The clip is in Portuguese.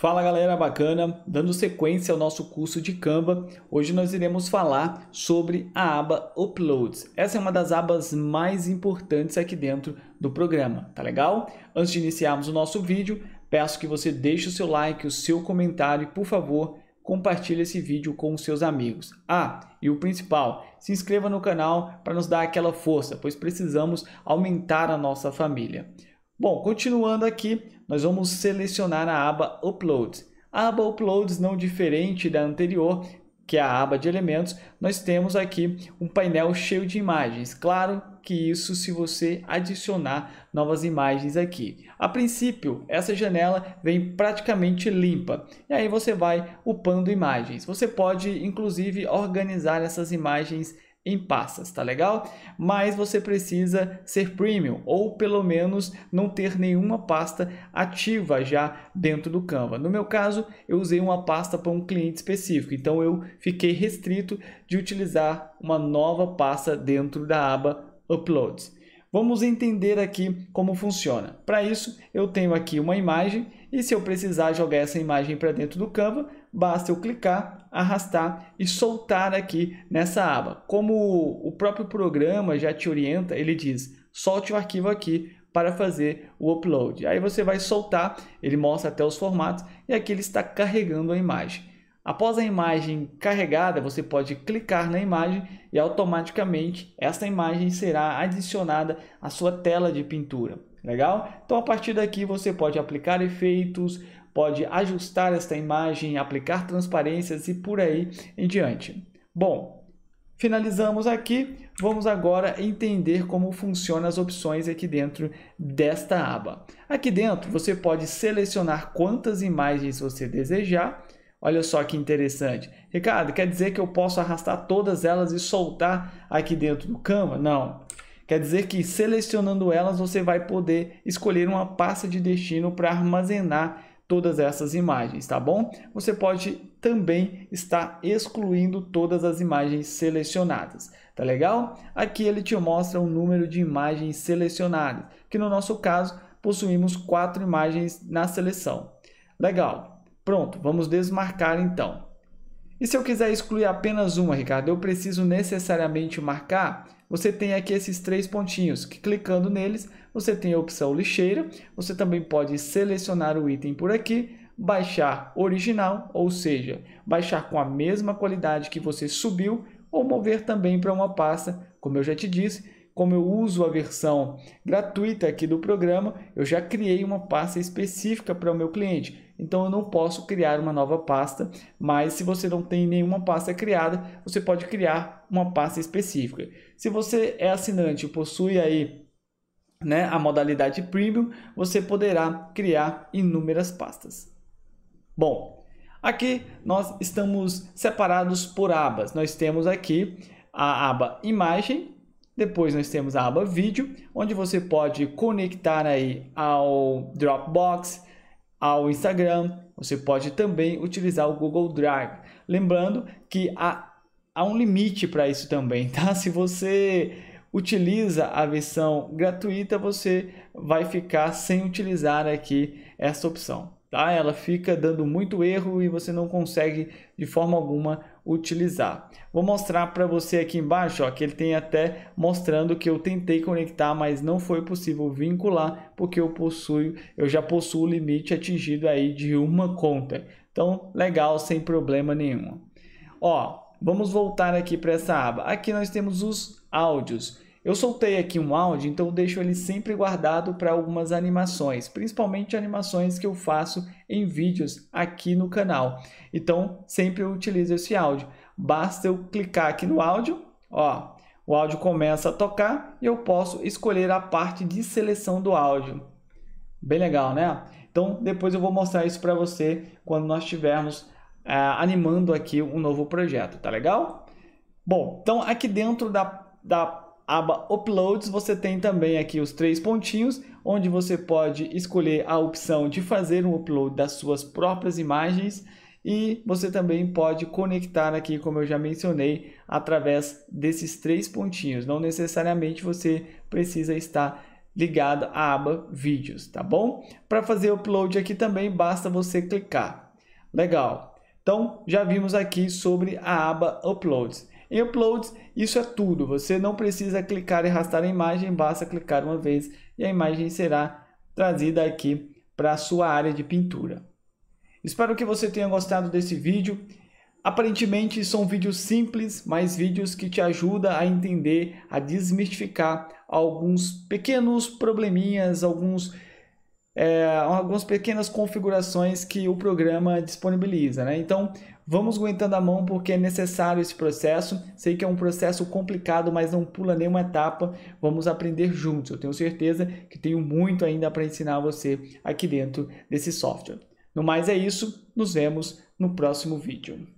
Fala galera bacana, dando sequência ao nosso curso de Canva, hoje nós iremos falar sobre a aba Uploads. Essa é uma das abas mais importantes aqui dentro do programa, tá legal? Antes de iniciarmos o nosso vídeo, peço que você deixe o seu like, o seu comentário e por favor, compartilhe esse vídeo com os seus amigos. Ah, e o principal, se inscreva no canal para nos dar aquela força, pois precisamos aumentar a nossa família. Bom, continuando aqui, nós vamos selecionar a aba Uploads. A aba Uploads, não diferente da anterior, que é a aba de elementos, nós temos aqui um painel cheio de imagens. Claro que isso se você adicionar novas imagens aqui. A princípio, essa janela vem praticamente limpa. E aí você vai upando imagens. Você pode, inclusive, organizar essas imagens em passas, tá legal? Mas você precisa ser premium ou pelo menos não ter nenhuma pasta ativa já dentro do Canva. No meu caso, eu usei uma pasta para um cliente específico, então eu fiquei restrito de utilizar uma nova pasta dentro da aba Uploads. Vamos entender aqui como funciona. Para isso, eu tenho aqui uma imagem e se eu precisar jogar essa imagem para dentro do Canva, basta eu clicar, arrastar e soltar aqui nessa aba. Como o próprio programa já te orienta, ele diz, solte o arquivo aqui para fazer o upload. Aí você vai soltar, ele mostra até os formatos e aqui ele está carregando a imagem. Após a imagem carregada, você pode clicar na imagem e automaticamente essa imagem será adicionada à sua tela de pintura. Legal? Então a partir daqui você pode aplicar efeitos, pode ajustar esta imagem, aplicar transparências e por aí em diante. Bom, finalizamos aqui. Vamos agora entender como funcionam as opções aqui dentro desta aba. Aqui dentro você pode selecionar quantas imagens você desejar Olha só que interessante. Ricardo, quer dizer que eu posso arrastar todas elas e soltar aqui dentro do Canva? Não. Quer dizer que selecionando elas, você vai poder escolher uma pasta de destino para armazenar todas essas imagens, tá bom? Você pode também estar excluindo todas as imagens selecionadas, tá legal? Aqui ele te mostra o número de imagens selecionadas, que no nosso caso possuímos quatro imagens na seleção. Legal. Pronto, vamos desmarcar então. E se eu quiser excluir apenas uma, Ricardo, eu preciso necessariamente marcar? Você tem aqui esses três pontinhos, que clicando neles, você tem a opção lixeira, você também pode selecionar o item por aqui, baixar original, ou seja, baixar com a mesma qualidade que você subiu, ou mover também para uma pasta, como eu já te disse, como eu uso a versão gratuita aqui do programa, eu já criei uma pasta específica para o meu cliente. Então eu não posso criar uma nova pasta, mas se você não tem nenhuma pasta criada, você pode criar uma pasta específica. Se você é assinante e possui aí né, a modalidade premium, você poderá criar inúmeras pastas. Bom, aqui nós estamos separados por abas. Nós temos aqui a aba imagem, depois nós temos a aba vídeo, onde você pode conectar aí ao Dropbox, ao Instagram, você pode também utilizar o Google Drive. Lembrando que há, há um limite para isso também, tá? Se você utiliza a versão gratuita, você vai ficar sem utilizar aqui essa opção tá? Ela fica dando muito erro e você não consegue de forma alguma utilizar. Vou mostrar para você aqui embaixo, ó, que ele tem até mostrando que eu tentei conectar, mas não foi possível vincular, porque eu possuo, eu já possuo o limite atingido aí de uma conta. Então, legal, sem problema nenhum. Ó, vamos voltar aqui para essa aba. Aqui nós temos os áudios. Eu soltei aqui um áudio, então eu deixo ele sempre guardado para algumas animações, principalmente animações que eu faço em vídeos aqui no canal. Então, sempre eu utilizo esse áudio. Basta eu clicar aqui no áudio, ó, o áudio começa a tocar e eu posso escolher a parte de seleção do áudio. Bem legal, né? Então, depois eu vou mostrar isso para você quando nós estivermos ah, é, animando aqui um novo projeto, tá legal? Bom, então aqui dentro da, da aba Uploads, você tem também aqui os três pontinhos, onde você pode escolher a opção de fazer um upload das suas próprias imagens e você também pode conectar aqui, como eu já mencionei, através desses três pontinhos. Não necessariamente você precisa estar ligado à aba vídeos, tá bom? Para fazer upload aqui também basta você clicar. Legal. Então, já vimos aqui sobre a aba Uploads. Em uploads, isso é tudo. Você não precisa clicar e arrastar a imagem, basta clicar uma vez e a imagem será trazida aqui para a sua área de pintura. Espero que você tenha gostado desse vídeo. Aparentemente são vídeos simples, mas vídeos que te ajudam a entender, a desmistificar alguns pequenos probleminhas, alguns é, algumas pequenas configurações que o programa disponibiliza. Né? Então, vamos aguentando a mão porque é necessário esse processo. Sei que é um processo complicado, mas não pula nenhuma etapa. Vamos aprender juntos. Eu tenho certeza que tenho muito ainda para ensinar você aqui dentro desse software. No mais é isso, nos vemos no próximo vídeo.